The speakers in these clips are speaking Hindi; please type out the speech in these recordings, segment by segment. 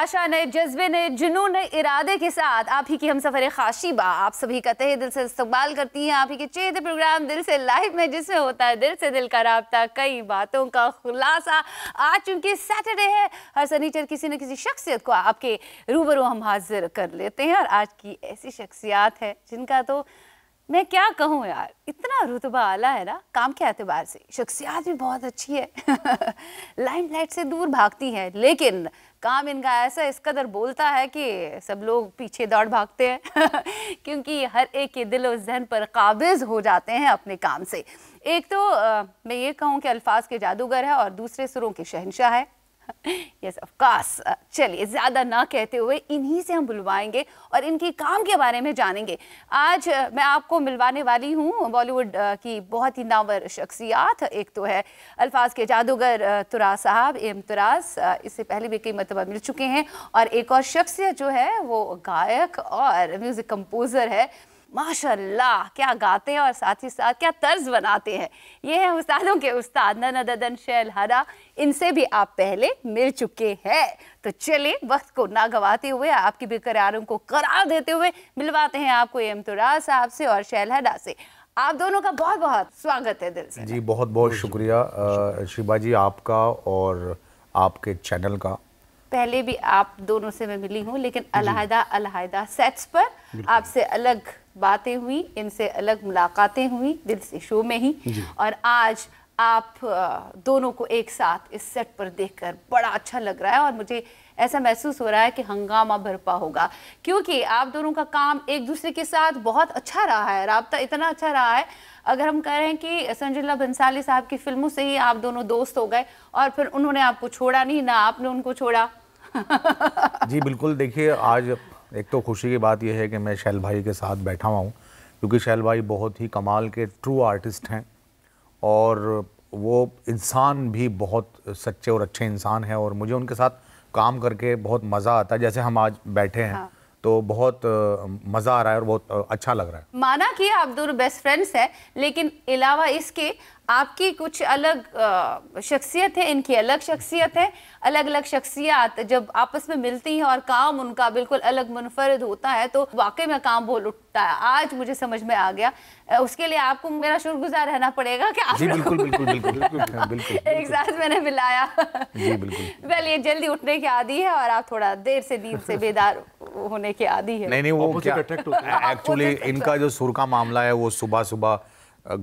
आशा ने जज्बे ने जुनून ने इरादे के साथ आप ही की हम सफ़र खाशिबा आप सभी का तहे दिल से इस्तेमाल करती हैं आप ही के चेत प्रोग्राम दिल से लाइव में जिसमें होता है दिल से दिल का रबता कई बातों का खुलासा आज चूंकि सैटरडे है हर सनीचर किसी न किसी शख्सियत को आपके रूबरू हम हाजिर कर लेते हैं और आज की ऐसी शख्सियात है जिनका तो मैं क्या कहूँ यार इतना रुतबा आला है ना काम के अतबार से शख्सियात भी बहुत अच्छी है लाइमलाइट से दूर भागती है लेकिन काम इनका ऐसा इस कदर बोलता है कि सब लोग पीछे दौड़ भागते हैं क्योंकि हर एक के दिल और जहन पर काबिज़ हो जाते हैं अपने काम से एक तो आ, मैं ये कहूँ कि अल्फाज के जादूगर है और दूसरे सुरों के शहनशाह है यस ऑफ कोर्स चलिए ज़्यादा ना कहते हुए इन्हीं से हम बुलवाएंगे और इनके काम के बारे में जानेंगे आज uh, मैं आपको मिलवाने वाली हूँ बॉलीवुड uh, की बहुत ही नावर शख्सियात एक तो है अल्फाज के जादूगर uh, तुरा साहब एम तुरास इससे पहले भी कई मरतबा मिल चुके हैं और एक और शख्सियत जो है वो गायक और म्यूज़िक कंपोज़र है माशाल्लाह क्या गाते हैं और साथ ही साथ क्या तर्ज बनाते हैं ये हैं उस्तादों के उस्ताद नना ददन शैल हरा इनसे भी आप पहले मिल चुके हैं तो चलिए वक्त को ना गवाते हुए आपकी बेकरारों को करार देते हुए मिलवाते हैं आपको एमतुराज साहब से और शैल हरा से आप दोनों का बहुत बहुत स्वागत है दिल से जी बहुत बहुत शुक्रिया शिवाजी जी आपका और आपके चैनल का पहले भी आप दोनों से मैं मिली हूँ लेकिन अलहदा अलहदा सेट्स पर आपसे अलग बातें हुई इनसे अलग मुलाकातें हुई दिल से शो में ही और आज आप दोनों को एक साथ इस सेट पर देखकर बड़ा अच्छा लग रहा है और मुझे ऐसा महसूस हो रहा है कि हंगामा भरपा होगा क्योंकि आप दोनों का काम एक दूसरे के साथ बहुत अच्छा रहा है रबता इतना अच्छा रहा है अगर हम कह रहे हैं कि संजीला बंसाली साहब की फिल्मों से ही आप दोनों दोस्त हो गए और फिर उन्होंने आपको छोड़ा नहीं ना आपने उनको छोड़ा जी बिल्कुल देखिए आज एक तो खुशी की बात यह है कि मैं शैल भाई के साथ बैठा हुआ हूँ क्योंकि शैल भाई बहुत ही कमाल के ट्रू आर्टिस्ट हैं और वो इंसान भी बहुत सच्चे और अच्छे इंसान हैं और मुझे उनके साथ काम करके बहुत मज़ा आता है जैसे हम आज बैठे हैं हाँ। तो बहुत मज़ा आ रहा है और बहुत अच्छा लग रहा है माना कि आप दोनों बेस्ट फ्रेंड्स हैं लेकिन अलावा इसके आपकी कुछ अलग शख्सियत है इनकी अलग शख्सियत है अलग अलग शख्सियत जब आपस में मिलती हैं और काम उनका बिल्कुल अलग मुनफरद होता है तो वाकई में काम बोल उठता है आज मुझे समझ में आ गया उसके लिए आपको मेरा शुक्रगुजार रहना पड़ेगा कि आप बिल्कुल बिल्कुल बिल्कुल, बिल्कुल एक साथ मैंने मिलाया जी बिल्कुल वेल ये जल्दी उठने की आदि है और आप थोड़ा देर से दीप से बेदार हो होने के आदि है नहीं नहीं वो क्या एक्चुअली इनका जो सुर का मामला है वो सुबह सुबह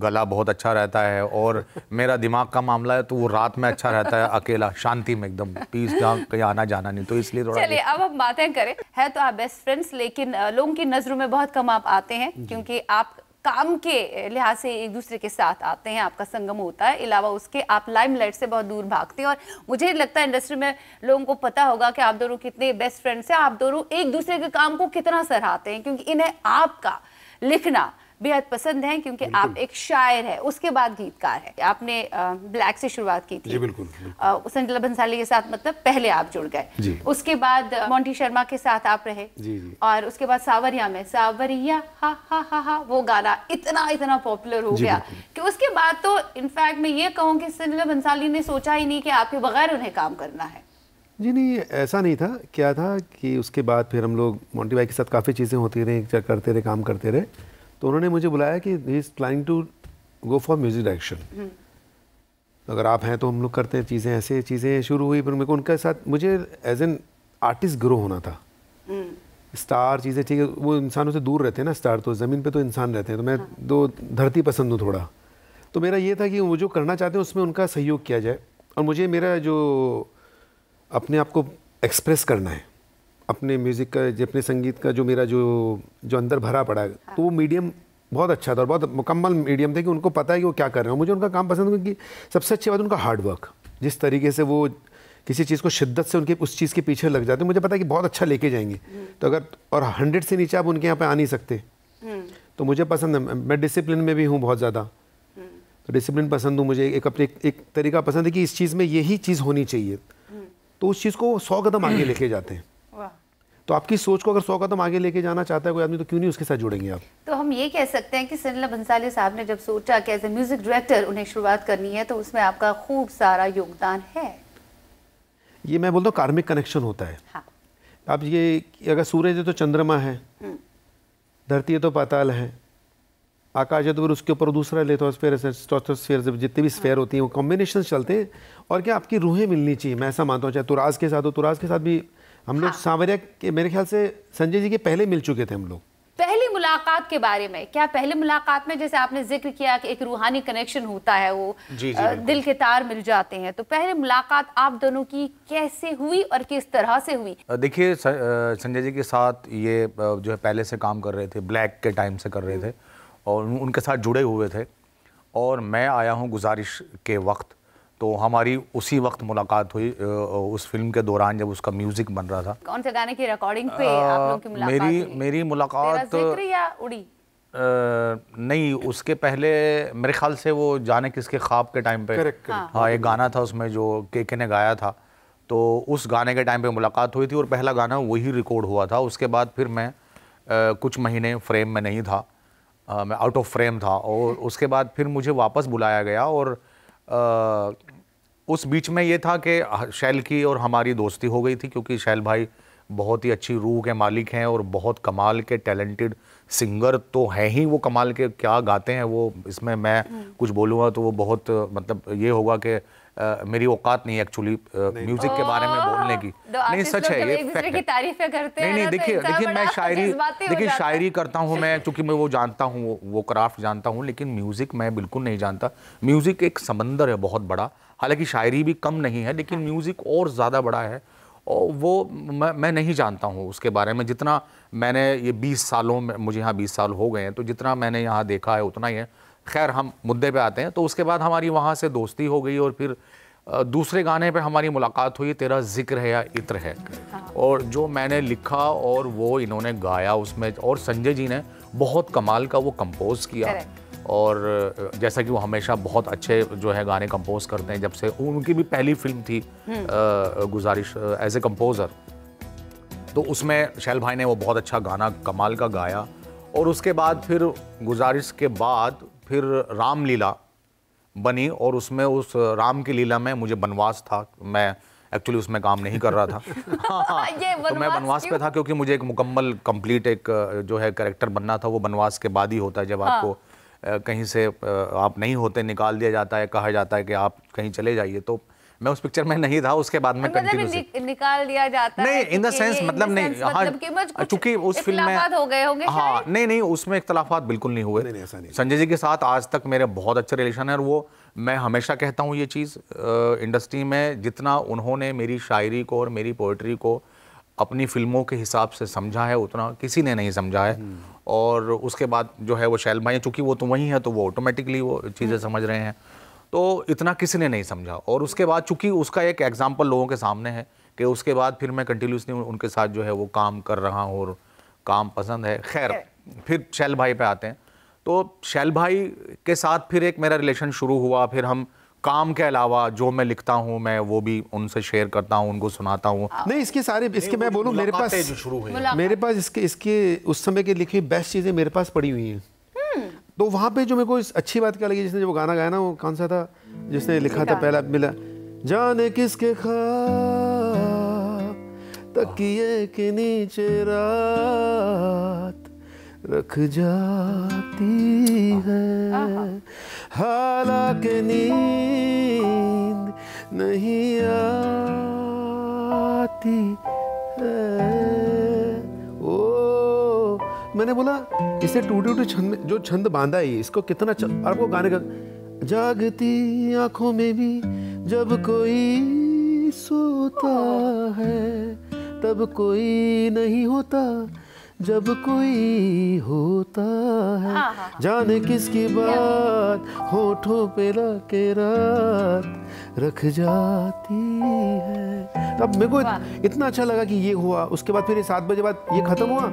गला बहुत अच्छा रहता है और मेरा दिमाग का मामला है तो वो रात में अच्छा रहता है अकेला शांति में एकदम पीस जहाँ कहीं आना जाना नहीं तो इसलिए थोड़ा चलिए अब हम बातें करें है तो आप बेस्ट फ्रेंड्स लेकिन लोगों की नज़रों में बहुत कम आप आते हैं क्योंकि आप काम के लिहाज से एक दूसरे के साथ आते हैं आपका संगम होता है अलावा उसके आप लाइमलाइट से बहुत दूर भागते हैं और मुझे लगता है इंडस्ट्री में लोगों को पता होगा कि आप दोनों कितने बेस्ट फ्रेंड्स हैं आप दोनों एक दूसरे के काम को कितना सराहते हैं क्योंकि इन्हें आपका लिखना बेहद पसंद हैं क्योंकि आप एक शायर है उसके बाद गीतकार है आपने ब्लैक से शुरुआत की थी जी बिल्कुल, संजला भंसाली के साथ मतलब पहले आप जुड़ गए उसके बाद मोन्टी शर्मा के साथ आप रहे जी, जी। और उसके बाद सावरिया में सावरिया हा हा हा हा वो गाना इतना इतना पॉपुलर हो गया कि उसके बाद तो इनफैक्ट मैं ये कहूँ कि संजला भंसाली ने सोचा ही नहीं कि आपके बगैर उन्हें काम करना है जी नहीं ऐसा नहीं था क्या था कि उसके बाद फिर हम लोग मोन्टी भाई के साथ काफ़ी चीज़ें होती रहीं करते रहे काम करते रहे तो उन्होंने मुझे बुलाया कि he is planning to go for music direction अगर आप हैं तो हम लोग करते हैं चीज़ें ऐसे चीज़ें शुरू हुई पर मेरे को उनके साथ मुझे एज एन आर्टिस्ट ग्रो होना था स्टार हम्म। चीज़ें ठीक है वो इंसानों से दूर रहते हैं ना स्टार तो ज़मीन पे तो इंसान रहते हैं तो मैं हाँ। दो धरती पसंद हूँ थोड़ा तो मेरा ये था कि वो जो करना चाहते हैं उसमें उनका सहयोग किया जाए और मुझे मेरा जो अपने आप को एक्सप्रेस करना है अपने म्यूज़िक का अपने संगीत का जो मेरा जो जो अंदर भरा पड़ा है हाँ। तो वो मीडियम बहुत अच्छा था और बहुत मुकम्मल मीडियम था कि उनको पता है कि वो क्या कर रहे हैं मुझे उनका काम पसंद क्योंकि सबसे अच्छी बात उनका हार्डवर्क जिस तरीके से वो किसी चीज़ को शिद्दत से उनके उस चीज़ के पीछे लग जाते हैं मुझे पता है कि बहुत अच्छा लेके जाएंगे हम्म। तो अगर और हंड्रेड से नीचे आप उनके यहाँ पर आ नहीं सकते हम्म। तो मुझे पसंद है मैं डिसिप्लिन में भी हूँ बहुत ज़्यादा हम्म। तो डिसिप्लिन पसंद हूँ मुझे एक अपने एक तरीका पसंद है कि इस चीज़ में यही चीज़ होनी चाहिए तो उस चीज़ को सौ कदम आगे लेके जाते हैं तो आपकी सोच को अगर सौ कदम आगे लेके जाना चाहता है कोई आदमी तो क्यों नहीं उसके साथ जुड़ेंगे आप तो हम ये कह सकते हैं कि सनीला भंसाली साहब ने जब सोचा कि एज ए म्यूजिक डायरेक्टर उन्हें शुरुआत करनी है तो उसमें आपका खूब सारा योगदान है ये मैं बोलता हूँ कार्मिक कनेक्शन होता है हाँ। अब ये अगर सूरज है तो चंद्रमा है हम्म। धरती है तो पाताल है आकाश है तो फिर उसके ऊपर दूसरा ले लेथोस्फेयर स्टोथोस्फेयर जितने भी स्फेयर हाँ। होती हैं वो कॉम्बिनेशन चलते हैं और क्या आपकी रूहें मिलनी चाहिए मैं ऐसा मानता हूँ चाहे तुराज के साथ हो तुराज के साथ भी हम लोग हाँ। सांवरिया के मेरे ख्याल से संजय जी के पहले मिल चुके थे हम लोग पहली मुलाकात के बारे में क्या पहले मुलाकात में जैसे आपने जिक्र किया कि एक रूहानी कनेक्शन होता है वो जी, जी, दिल के तार मिल जाते हैं तो पहले मुलाकात आप दोनों की कैसे हुई और किस तरह से हुई देखिए संजय जी के साथ ये जो है पहले से काम कर रहे थे ब्लैक के टाइम से कर रहे थे और उनके साथ जुड़े हुए थे और मैं आया हूँ गुजारिश के वक्त तो हमारी उसी वक्त मुलाकात हुई उस फिल्म के दौरान जब उसका म्यूजिक बन रहा था कौन से गाने की रिकॉर्डिंग पे आप लोगों की मुलाकात मेरी हुई? मेरी मुलाकात या उड़ी आ, नहीं उसके पहले मेरे ख्याल से वो जाने किसके ख्वाब के टाइम पे हाँ, हाँ एक गाना था उसमें जो के के ने गाया था तो उस गाने के टाइम पे मुलाकात हुई थी और पहला गाना वही रिकॉर्ड हुआ था उसके बाद फिर मैं कुछ महीने फ्रेम में नहीं था मैं आउट ऑफ फ्रेम था और उसके बाद फिर मुझे वापस बुलाया गया और उस बीच में ये था कि शैल की और हमारी दोस्ती हो गई थी क्योंकि शैल भाई बहुत ही अच्छी रूह के मालिक हैं और बहुत कमाल के टैलेंटेड सिंगर तो हैं ही वो कमाल के क्या गाते हैं वो इसमें मैं हम्म। कुछ बोलूँगा तो वो बहुत मतलब ये होगा कि आ, मेरी औकात नहीं एक्चुअली म्यूजिक के बारे में बोलने की नहीं सच है ये नहीं नहीं तो देखिए देखिए मैं शायरी देखिए शायरी करता हूँ मैं चूंकि मैं वो जानता हूँ वो, क्राफ्ट जानता हूँ लेकिन म्यूजिक मैं बिल्कुल नहीं जानता म्यूजिक एक समंदर है बहुत बड़ा हालांकि शायरी भी कम नहीं है लेकिन म्यूजिक और ज़्यादा बड़ा है और वो मैं मैं नहीं जानता हूँ उसके बारे में जितना मैंने ये बीस सालों में मुझे यहाँ बीस साल हो गए हैं तो जितना मैंने यहाँ देखा है उतना ही है खैर हम मुद्दे पे आते हैं तो उसके बाद हमारी वहाँ से दोस्ती हो गई और फिर दूसरे गाने पे हमारी मुलाकात हुई तेरा जिक्र है या इत्र है और जो मैंने लिखा और वो इन्होंने गाया उसमें और संजय जी ने बहुत कमाल का वो कंपोज किया और जैसा कि वो हमेशा बहुत अच्छे जो है गाने कंपोज करते हैं जब से उनकी भी पहली फिल्म थी हम्म। गुजारिश एज ए कंपोज़र तो उसमें शैल भाई ने वो बहुत अच्छा गाना कमाल का गाया और उसके बाद फिर गुजारिश के बाद फिर रामलीला बनी और उसमें उस राम की लीला में मुझे बनवास था मैं एक्चुअली उसमें काम नहीं कर रहा था हाँ, हाँ, ये तो मैं बनवास पे था क्योंकि मुझे एक मुकम्मल कंप्लीट एक जो है करेक्टर बनना था वो बनवास के बाद ही होता है जब हाँ। आपको कहीं से आप नहीं होते निकाल दिया जाता है कहा जाता है कि आप कहीं चले जाइए तो मैं उस पिक्चर में नहीं था उसके बाद में मतलब नि, निकाल दिया जाता नहीं इन द सेंस मतलब नहीं मतलब हाँ चूंकि उस फिल्म में हो गए होंगे हाँ नहीं नहीं उसमें इख्तलाफात बिल्कुल नहीं हुए संजय जी के साथ आज तक मेरे बहुत अच्छे रिलेशन है और वो मैं हमेशा कहता हूँ ये चीज़ इंडस्ट्री में जितना उन्होंने मेरी शायरी को और मेरी पोइट्री को अपनी फिल्मों के हिसाब से समझा है उतना किसी ने नहीं समझा है हम्म। और उसके बाद जो है वो शैल भाई चूंकि वो तो वहीं है तो वो ऑटोमेटिकली वो चीज़ें हम्म। समझ रहे हैं तो इतना किसी ने नहीं समझा और उसके बाद चूंकि उसका एक एग्जाम्पल लोगों के सामने है कि उसके बाद फिर मैं कंटिन्यूसली उनके साथ जो है वो काम कर रहा हूँ और काम पसंद है खैर फिर शैल भाई पे आते हैं तो शैल भाई के साथ फिर एक मेरा रिलेशन शुरू हुआ फिर हम काम के अलावा जो मैं लिखता हूँ मैं वो भी उनसे शेयर करता हूँ उनको सुनाता हूँ हाँ। नहीं इसके सारे इसके मैं बोलूँ मेरे पास शुरू हुई मेरे पास इसके इसके उस समय के लिखी बेस्ट चीज़ें मेरे पास पड़ी हुई हैं तो वहाँ पे जो मेरे को इस अच्छी बात क्या लगी जिसने जो गाना गाया ना वो कौन सा था जिसने लिखा था पहला मिला जाने किसके तकिए के नीचे रात रख जाती है के नींद नहीं आती है ओ मैंने बोला इसे टूटे टूटे छंद जो छंद बांधा है इसको कितना और आपको गाने का जागती आंखों में भी जब कोई सोता है तब कोई नहीं होता जब कोई होता है हाँ, हाँ, हाँ। जाने किसकी बात होठों पे के रात रख जाती है तब मेरे को इतना अच्छा लगा कि ये हुआ उसके बाद फिर सात बजे बाद ये खत्म हुआ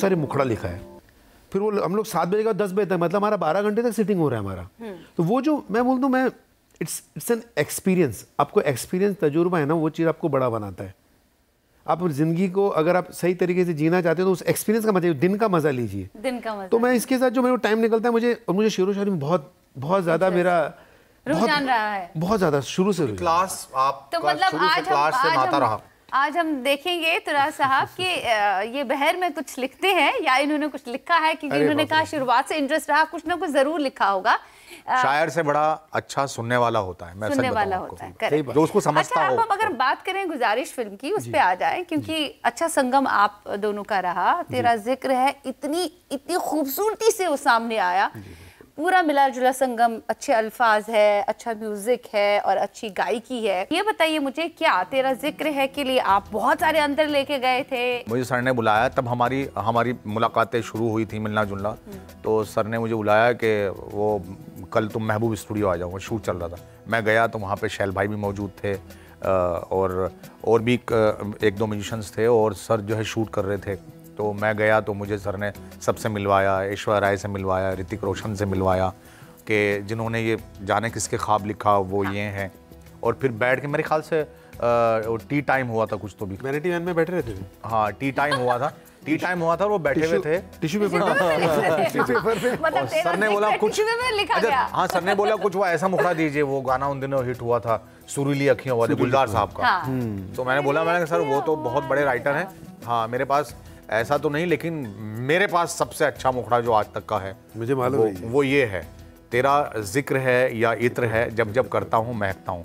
सारे मुखड़ा लिखा है फिर वो हम लोग सात बजे का दस बजे तक मतलब हमारा बारह घंटे तक सिटिंग हो रहा है हमारा हम्म। तो वो जो मैं बोल दूँ मैं इट्स इट्स एन एक्सपीरियंस आपको एक्सपीरियंस तजुर्बा है ना वो चीज़ आपको बड़ा बनाता है आप ज़िंदगी को अगर आप सही तरीके से जीना चाहते हो तो उस एक्सपीरियंस का मजा दिन का मज़ा लीजिए दिन का मज़ा तो मैं इसके साथ जो मेरे टाइम निकलता है मुझे और मुझे शुरू शुरू में बहुत बहुत ज़्यादा मेरा रुझान रहा है बहुत ज़्यादा शुरू से क्लास तो आप तो मतलब आज क्लास से नाता रहा आज हम देखेंगे तुरा साहब कि ये बहर में कुछ लिखते हैं या इन्होंने कुछ लिखा है क्योंकि इन्होंने कहा शुरुआत से इंटरेस्ट रहा कुछ ना कुछ जरूर लिखा होगा शायर से बड़ा अच्छा सुनने वाला होता है मैं सुनने वाला होता है जो उसको समझता अच्छा, आप अगर बात करें गुजारिश फिल्म की उस पर आ जाए क्योंकि अच्छा संगम आप दोनों का रहा तेरा जिक्र है इतनी इतनी खूबसूरती से वो सामने आया पूरा मिला जुला संगम अच्छे अल्फाज है अच्छा म्यूजिक है और अच्छी गायकी है ये बताइए मुझे क्या तेरा जिक्र है के लिए आप बहुत सारे अंतर लेके गए थे मुझे सर ने बुलाया तब हमारी हमारी मुलाकातें शुरू हुई थी मिलना जुलना हम्म। तो सर ने मुझे बुलाया कि वो कल तुम महबूब स्टूडियो आ जाओ शूट चल रहा था मैं गया तो वहाँ पे शैल भाई भी मौजूद थे और और भी एक दो म्यूजिशंस थे और सर जो है शूट कर रहे थे तो मैं गया तो मुझे सर ने सबसे मिलवाया ऐश्वर राय से मिलवाया ऋतिक रोशन से मिलवाया कि जिन्होंने ये जाने किसके ख्वाब लिखा वो हाँ। ये हैं और फिर बैठ के मेरे ख्याल से टी टाइम हुआ था कुछ तो भी मैंने टी में बैठे रहते थे हाँ टी टाइम हुआ था टी टाइम हुआ था और वो बैठे हुए थे टिश्यू पेपर हाँ, हाँ, मतलब सर ने बोला कुछ अच्छा, हाँ सर ने बोला कुछ वो ऐसा मुखड़ा दीजिए वो गाना उन दिनों हिट हुआ था सुरीली अखियों वाले गुलजार साहब का तो मैंने बोला मैंने सर वो तो बहुत बड़े राइटर हैं हाँ मेरे पास ऐसा तो नहीं लेकिन मेरे पास सबसे अच्छा मुखड़ा जो आज तक का है मुझे मालूम वो, वो ये है तेरा जिक्र है या इत्र है जब जब करता हूँ महकता हूँ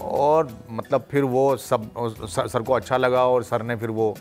और मतलब फिर वो सब सर, सर को अच्छा लगा और सर ने फिर वो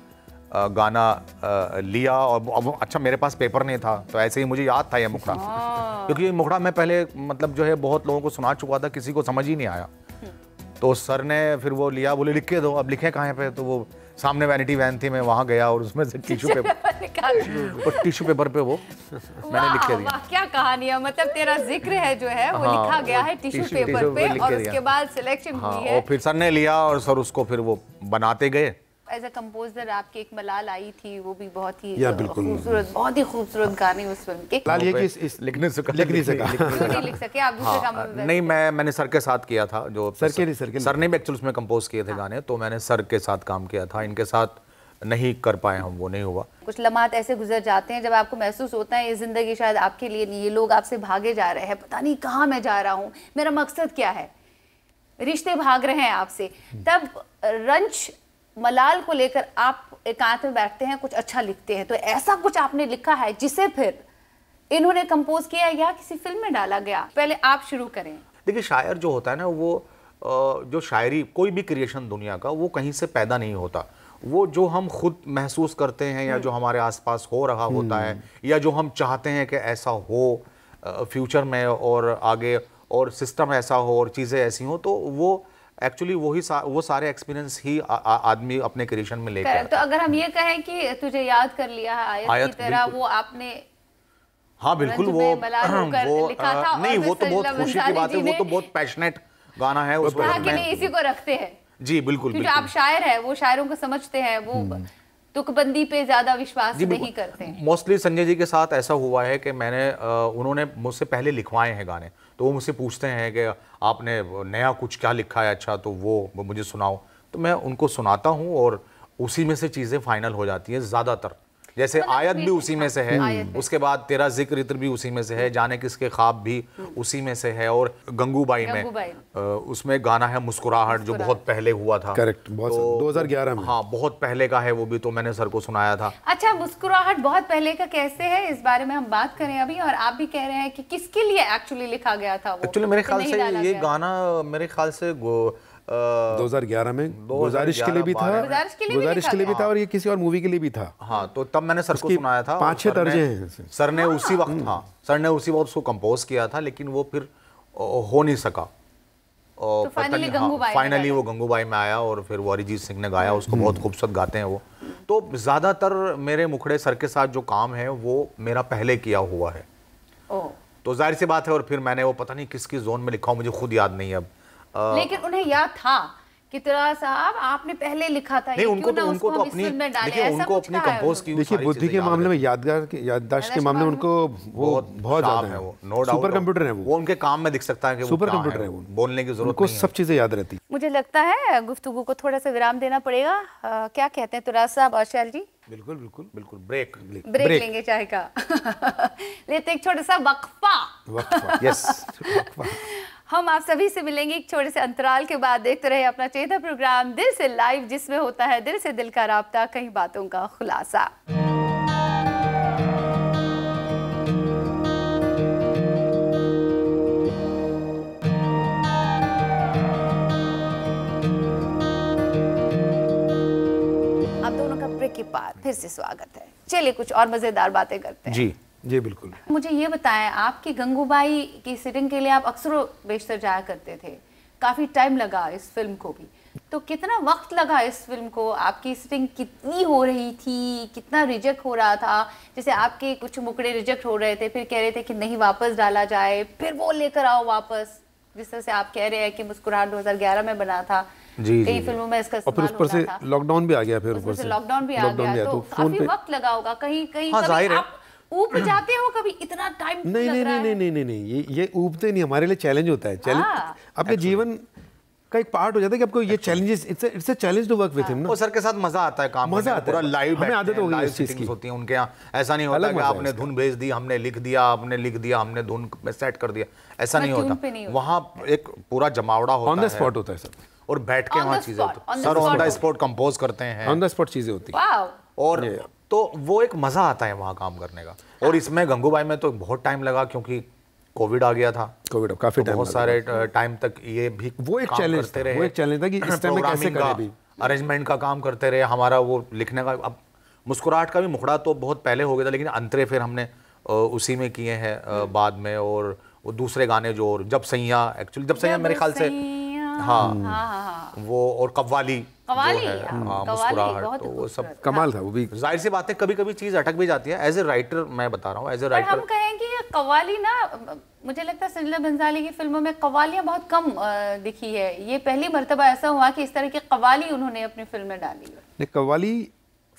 गाना लिया और अब अच्छा मेरे पास पेपर नहीं था तो ऐसे ही मुझे याद था ये मुखड़ा हाँ। क्योंकि ये मुखड़ा मैं पहले मतलब जो है बहुत लोगों को सुना चुका था किसी को समझ ही नहीं आया हम्म। तो सर ने फिर वो लिया बोले लिख के दो अब लिखे कहाँ पे तो वो सामने वैनिटी वैन थी मैं वहाँ गया और उसमें से टिश्यू पेपर और टिश्यू पेपर पे वो मैंने लिख के दिया क्या कहानी है मतलब तेरा जिक्र है जो है वो हाँ, लिखा गया है टिश्यू पेपर पे और उसके बाद सिलेक्शन हुई हाँ, है और फिर सर ने लिया और सर उसको फिर वो बनाते गए एज अ कंपोजर आपके एक मलाल आई थी वो भी बहुत ही खूबसूरत बहुत ही खूबसूरत गाने उस फिल्म के लाल ये कि इस, इस लिखने से लिख नहीं सका लिख सके आप दूसरे हाँ, काम में नहीं मैं मैंने सर के साथ किया था जो सर के सर के सर ने भी एक्चुअली उसमें कंपोज किए थे हाँ। गाने तो मैंने सर के साथ काम किया था इनके साथ नहीं कर पाए हम वो नहीं हुआ कुछ लम्हात ऐसे गुजर जाते हैं जब आपको महसूस होता है ये ज़िंदगी शायद आपके लिए नहीं ये लोग आपसे भागे जा रहे हैं पता नहीं कहाँ मैं जा रहा हूँ मेरा मकसद क्या है रिश्ते भाग रहे हैं आपसे तब रंच मलाल को लेकर आप एकांत में बैठते हैं कुछ अच्छा लिखते हैं तो ऐसा कुछ आपने लिखा है जिसे फिर इन्होंने कंपोज किया या किसी फिल्म में डाला गया पहले आप शुरू करें देखिए शायर जो होता है ना वो जो शायरी कोई भी क्रिएशन दुनिया का वो कहीं से पैदा नहीं होता वो जो हम खुद महसूस करते हैं या हम्म। जो हमारे आसपास हो रहा होता है हम्म। या जो हम चाहते हैं कि ऐसा हो फ्यूचर में और आगे और सिस्टम ऐसा हो और चीज़ें ऐसी हों तो वो एक्चुअली वही सा, वो सारे एक्सपीरियंस ही आदमी अपने क्रिएशन में लेकर तो अगर हम ये कहें कि तुझे याद कर लिया है आयत, आयत की तरह वो आपने हाँ बिल्कुल वो वो नहीं वो तो बहुत खुशी की बात है वो तो बहुत पैशनेट गाना है उस के लिए इसी को रखते हैं जी बिल्कुल क्योंकि आप शायर है वो शायरों को समझते हैं वो हम्म। तुकबंदी पे ज़्यादा विश्वास नहीं करते मोस्टली संजय जी के साथ ऐसा हुआ है कि मैंने उन्होंने मुझसे पहले लिखवाए हैं गाने तो वो मुझसे पूछते हैं कि आपने नया कुछ क्या लिखा है अच्छा तो वो मुझे सुनाओ तो मैं उनको सुनाता हूँ और उसी में से चीज़ें फाइनल हो जाती हैं ज़्यादातर जैसे मतलब आयत हम्म। भी उसी में से है उसके बाद तेरा जिक्र इत्र भी उसी में से है जाने किसके खाब भी हम्म। उसी में से है और गंगूबाई में उसमें गाना है मुस्कुराहट जो बहुत पहले हुआ था करेक्ट बहुत तो दो हजार ग्यारह में हाँ बहुत पहले का है वो भी तो मैंने सर को सुनाया था अच्छा मुस्कुराहट बहुत पहले का कैसे है इस बारे में हम बात करें अभी और आप भी कह रहे हैं कि किसके लिए एक्चुअली लिखा गया था एक्चुअली मेरे ख्याल से ये गाना मेरे ख्याल से 2011 में गुजारिश के लिए भी था गुजारिश के लिए भी था और ये किसी और मूवी के लिए भी था हाँ तो तब मैंने सर को सुनाया था पांच छह तर्जे हैं सर ने उसी वक्त था हम्म। हाँ, सर ने उसी वक्त उसको कंपोज किया था लेकिन वो फिर हो नहीं सका फाइनली तो फाइनली हाँ, वो गंगूबाई में आया और फिर वो अरिजीत सिंह ने गाया उसको हम्म। बहुत खूबसूरत गाते हैं वो तो ज़्यादातर मेरे मुखड़े सर के साथ जो काम है वो मेरा पहले किया हुआ है तो जाहिर सी बात है और फिर मैंने वो पता नहीं किसकी जोन में लिखा हो मुझे खुद याद नहीं है अब लेकिन उन्हें याद था कि तुरा साहब आपने पहले लिखा था नहीं, उनको, तो, उनको तो अपनी उनको अपनी कंपोज की देखिए बुद्धि के मामले में याददाश्त के मामले में उनको वो बहुत ज्यादा है वो नो सुपर कंप्यूटर है वो उनके काम में दिख सकता है कि सुपर कंप्यूटर है वो बोलने की जरूरत उनको सब चीजें याद रहती मुझे लगता है गुफ्तगु को थोड़ा सा विराम देना पड़ेगा क्या कहते हैं तुराज साहब और शैल जी बिल्कुल बिल्कुल बिल्कुल ब्रेक ब्रेक, ब्रेक, ब्रेक। लेंगे चाय का लेते एक छोटा सा वक्फा वक्फा यस हम आप सभी से मिलेंगे एक छोटे से अंतराल के बाद देखते रहे अपना चेहरा प्रोग्राम दिल से लाइव जिसमें होता है दिल से दिल का रहा कई बातों का खुलासा के पार फिर से स्वागत है चलिए कुछ और मजेदार बातें करते हैं जी जी बिल्कुल मुझे ये बताएं आपकी गंगूबाई की सिटिंग के लिए आप अक्सर बेशतर जाया करते थे काफ़ी टाइम लगा इस फिल्म को भी तो कितना वक्त लगा इस फिल्म को आपकी सिटिंग कितनी हो रही थी कितना रिजेक्ट हो रहा था जैसे आपके कुछ मुकड़े रिजेक्ट हो रहे थे फिर कह रहे थे कि नहीं वापस डाला जाए फिर वो लेकर आओ वापस जिस तरह से आप कह रहे हैं कि मुस्कुराहट 2011 में बना था जी कई फिल्मों में इसका और फिर उस पर से लॉकडाउन भी आ गया फिर ऊपर से लॉकडाउन भी आ तो गया तो काफी वक्त लगा होगा कहीं कहीं हाँ, जाहिर है ऊब जाते हो कभी इतना टाइम नहीं नहीं नहीं नहीं नहीं नहीं ये ये ऊबते नहीं हमारे लिए चैलेंज होता है चैलेंज आपके हाँ। जीवन का एक पार्ट हो जाता है कि आपको ये challenges it's it's a challenge to work with him ना और सर के साथ मजा आता है काम मजा आता है पूरा लाइव हमें आदत हो गई इस चीज की होती है उनके यहाँ ऐसा नहीं होता कि आपने धुन भेज दी हमने लिख दिया आपने लिख दिया हमने धुन सेट कर दिया ऐसा नहीं होता वहाँ एक पूरा जमावड़ा होता है ऑन द स्पॉट होता है सर और बैठ के वहाँ चीजें होती sir on the spot compose करते हैं ऑन द स्पॉट चीजें होती और तो वो एक मजा आता है वहाँ काम करने का और इसमें गंगूबाई में तो बहुत टाइम लगा क्योंकि कोविड आ गया था कोविड काफी टाइम तो बहुत सारे टाइम तक ये भी वो एक चैलेंज था वो एक चैलेंज था कि इस टाइम कैसे करें भी अरेंजमेंट का काम करते रहे हमारा वो लिखने का अब मुस्कुराहट का भी मुखड़ा तो बहुत पहले हो गया था लेकिन अंतरे फिर हमने उसी में किए हैं बाद में और वो दूसरे गाने जो और जब सैया एक्चुअली जब सैया मेरे ख्याल से हाँ। हाँ, हाँ, हाँ हाँ वो और कव्वाली मुस्कुराहट तो वो सब कमाल था वो भी जाहिर सी बात है कभी कभी चीज अटक भी जाती है एज ए राइटर मैं बता रहा हूँ एज ए राइटर हम कहें कि ना मुझे लगता है की फिल्मों में कवालियाँ बहुत कम दिखी है ये पहली मरतबा ऐसा हुआ कि इस तरह की कवाली उन्होंने अपनी फिल्म में डाली है कवाली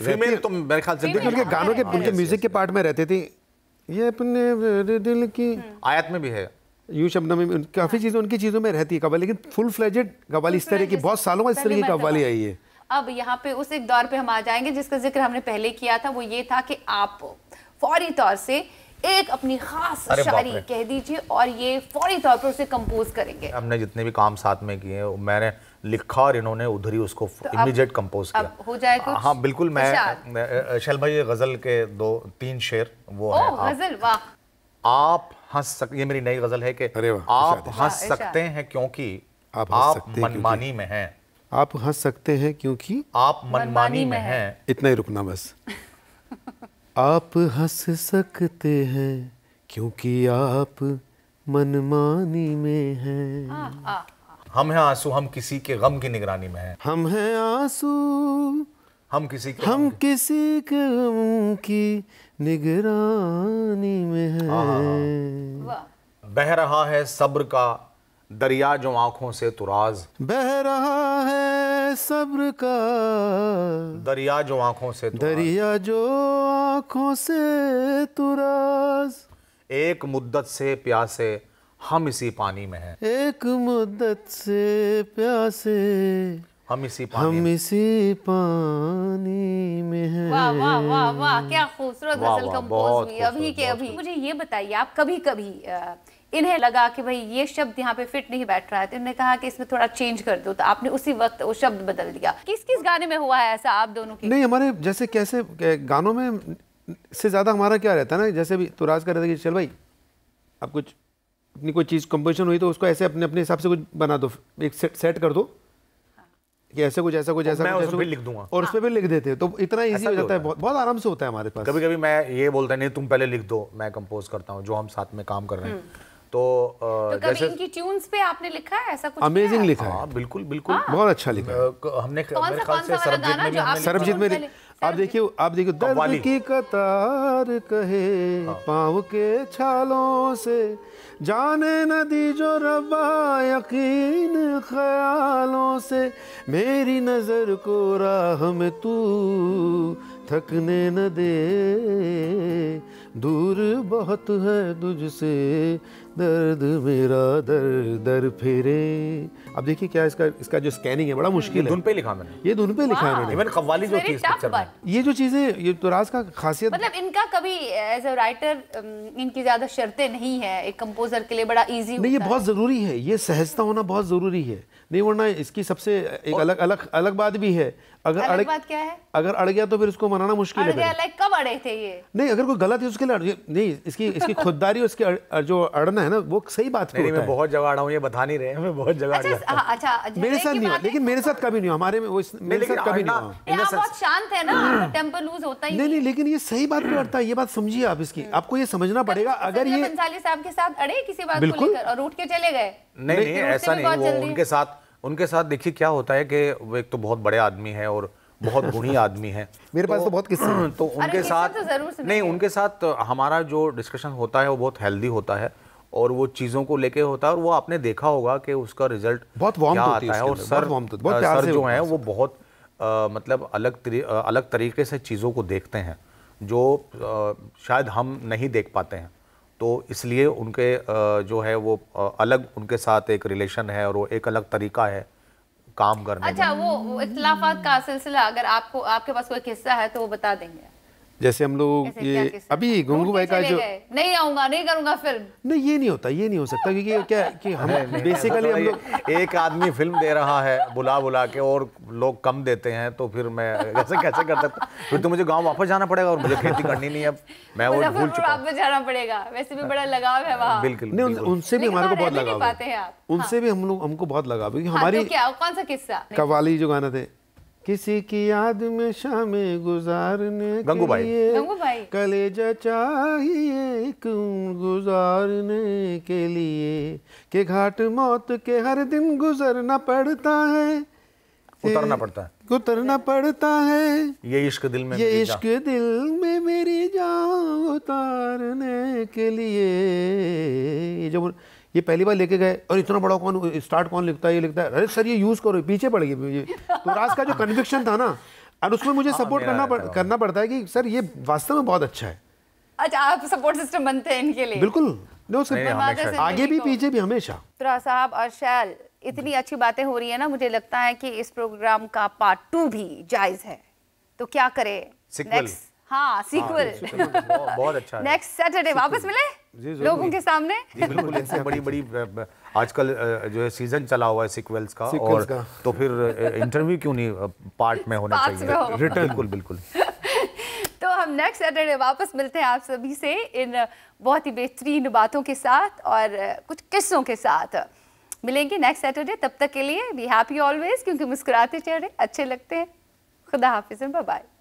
फीमेल तो मेरे ख्याल से उनके गानों के उनके म्यूजिक के पार्ट में रहते थे ये अपने दिल की हम्म। आयत में भी है यू शबनम में काफ़ी हाँ। चीज़ें उनकी चीज़ों में रहती है कव्वाली लेकिन फुल फ्लेजेड कव्वाली इस तरह की बहुत सालों में इस तरह की कव्वाली आई है अब यहाँ पे उस एक दौर पे हम आ जाएंगे जिसका जिक्र हमने पहले किया था वो ये था कि आप फौरी तौर से एक अपनी खास शायरी कह दीजिए और ये फौरी तौर पर उसे कंपोज करेंगे हमने जितने भी काम साथ में किए मैंने लिखा और इन्होंने उधर ही उसको तो इमीडिएट कंपोज किया हो जाए कुछ हाँ बिल्कुल मैं शैल भाई गजल के दो तीन शेर वो ओ, है गजल वाह आप हंस सक ये मेरी नई गजल है कि आप हंस सकते हैं क्योंकि आप, आप मनमानी में हैं आप हंस सकते हैं क्योंकि आप मनमानी में हैं इतना ही रुकना बस आप हंस सकते हैं क्योंकि आप मनमानी में हैं हम हैं आंसू हम किसी के गम की निगरानी में हैं हम हैं आंसू हम किसी के हम किसी के की निगरानी में है हाँ, हाँ, हाँ। बह रहा है सब्र का दरिया जो आंखों से तुराज बह रहा है सब्र का दरिया जो आंखों से दरिया जो आंखों से तुराज एक मुद्दत से प्यासे हम इसी पानी में हैं एक मुद्दत से प्यासे हम इसी पानी हम इसी पानी में हैं वाह वाह वाह वाह क्या खूबसूरत गजल कंपोज हुई अभी के अभी मुझे ये बताइए आप कभी कभी इन्हें लगा कि भाई ये शब्द यहाँ पे फिट नहीं बैठ रहा है तो इन्होंने कहा कि इसमें थोड़ा चेंज कर दो तो आपने उसी वक्त वो शब्द बदल दिया किस किस गाने में हुआ है ऐसा आप दोनों के नहीं हमारे जैसे कैसे गानों में से ज़्यादा हमारा क्या रहता है ना जैसे भी तुराज कर रहे थे कि चल भाई अब कुछ अपनी कोई चीज़ कंपोजिशन हुई तो उसको ऐसे अपने अपने हिसाब से कुछ बना दो एक सेट सेट कर दो कि ऐसे कुछ ऐसा कुछ तो ऐसा मैं उसमें लिख दूंगा और उसमें भी लिख देते हैं तो इतना इजी हो जाता है बहुत आराम से होता है हमारे पास कभी कभी मैं ये बोलता नहीं तुम पहले लिख दो मैं कंपोज करता हूँ जो हम साथ में काम कर रहे हैं हम्म। तो, आ, तो जैसे इनकी ट्यून्स पे आपने लिखा है ऐसा कुछ अमेजिंग लिखा है हाँ, बिल्कुल बिल्कुल हाँ। बहुत अच्छा लिखा है हमने सरबजीत में सरबजीत में आप देखिए आप देखिए दर्द की कतार कहे हाँ। पाँव के छालों से जाने न दी जो रबा यकीन ख्यालों से मेरी नजर को राह में तू थकने न दे दूर बहुत है तुझसे दर्द मेरा दर दर फिरे अब देखिए क्या इसका इसका जो स्कैनिंग है बड़ा मुश्किल है धुन पे लिखा मैंने ये धुन पे लिखा है मैंने इवन कव्वाली जो थी ये जो चीजें ये तो राज का खासियत मतलब इनका कभी एज अ राइटर इनकी ज्यादा शर्तें नहीं है एक कंपोजर के लिए बड़ा इजी नहीं ये बहुत जरूरी है ये सहजता होना बहुत जरूरी है नहीं वरना इसकी सबसे एक अलग अलग अलग बात भी है अगर अड़ बात क्या है अगर अड़ गया तो फिर उसको मनाना मुश्किल है लाइक कब अड़े थे ये नहीं अगर कोई गलत है उसके लिए अड़े, नहीं इसकी इसकी खुददारी उसके अड़, जो अड़ना है ना वो सही बात नहीं, मैं बहुत जगह अड़ा हूँ ये बता नहीं रहे मैं बहुत जगह अच्छा, हाँ, अच्छा, अच्छा मेरे साथ नहीं हुआ लेकिन मेरे साथ कभी नहीं हुआ हमारे मेरे साथ कभी नहीं हुआ शांत है ना टेम्पर लूज होता ही नहीं नहीं लेकिन ये सही बात पे अड़ता है ये बात समझिए आप इसकी हम्म। आपको ये समझना पड़ेगा अगर ये साहब के साथ अड़े किसी बात बिल्कुल लेकर और उठ के चले गए नहीं नहीं ऐसा नहीं वो उनके साथ उनके साथ देखिए क्या होता है कि वो एक तो बहुत बड़े आदमी है और बहुत गुणी आदमी है मेरे तो, पास तो बहुत किस्से हैं तो उनके साथ तो नहीं उनके साथ हमारा जो डिस्कशन होता है वो बहुत हेल्दी होता है और वो चीज़ों को लेके होता है और वो आपने देखा होगा कि उसका रिजल्ट बहुत वार्म तो आता है और सर बहुत सर तो जो है वो बहुत मतलब अलग अलग तरीके से चीज़ों को देखते हैं जो शायद हम नहीं देख पाते हैं तो इसलिए उनके जो है वो अलग उनके साथ एक रिलेशन है और वो एक अलग तरीका है काम करने अच्छा वो, वो का सिलसिला अगर आपको आपके पास कोई किस्सा है तो वो बता देंगे जैसे हम लोग ये अभी गंगू भाई का जो नहीं आऊंगा नहीं करूंगा फिल्म नहीं ये नहीं होता ये नहीं हो सकता क्योंकि क्या कि हम बेसिकली तो हम लोग एक आदमी फिल्म दे रहा है बुला बुला के और लोग कम देते हैं तो फिर मैं कैसे कैसे कर सकता फिर तो मुझे गाँव वापस जाना पड़ेगा और मुझे खेती करनी नहीं अब मैं वो भूल चुका वापस जाना पड़ेगा वैसे भी बड़ा लगाव है वहाँ बिल्कुल नहीं उनसे भी हमारे को बहुत लगाव है उनसे हाँ। भी हम लोग हमको बहुत लगाव क्योंकि हाँ, हमारी कौन सा किस्सा कवाली जो गाना थे किसी की याद में शामें गुजारने गंगू भाई गंगू भाई कलेजा चाहिए एक गुजारने के लिए के घाट मौत के हर दिन गुजरना पड़ता है उतरना पड़ता है उतरना पड़ता है ये इश्क दिल में ये इश्क दिल में मेरी जान उतारने के लिए ये जो ये पहली बार लेके गए और इतना बड़ा कौन स्टार्ट कौन लिखता है ये लिखता है अरे सर ये यूज़ करो पीछे पड़ गए मुझे तो राज का जो कन्विक्शन था ना और उसमें मुझे सपोर्ट हाँ, करना पड़, करना पड़ता है कि सर ये वास्तव में बहुत अच्छा है अच्छा आप सपोर्ट सिस्टम बनते हैं इनके लिए बिल्कुल आगे भी तो पीछे भी हमेशा साहब और शैल इतनी अच्छी बातें हो रही है ना मुझे लगता है कि इस प्रोग्राम का पार्ट टू भी जायज है तो क्या करें नेक्स्ट हाँ सीक्वल हाँ, तो बहुत अच्छा नेक्स्ट सैटरडे वापस मिले लोगों के सामने बिल्कुल ऐसे बड़ी बड़ी आजकल जो है सीजन चला हुआ है सीक्वेल्स का और तो फिर इंटरव्यू क्यों नहीं पार्ट में होना चाहिए रिटर्न बिल्कुल बिल्कुल तो हम नेक्स्ट सैटरडे वापस मिलते हैं आप सभी से इन बहुत ही बेहतरीन बातों के साथ और कुछ किस्सों के साथ मिलेंगे नेक्स्ट सैटरडे तब तक के लिए बी हैप्पी ऑलवेज क्योंकि मुस्कुराते चेहरे अच्छे लगते हैं खुदा हाफिज बाय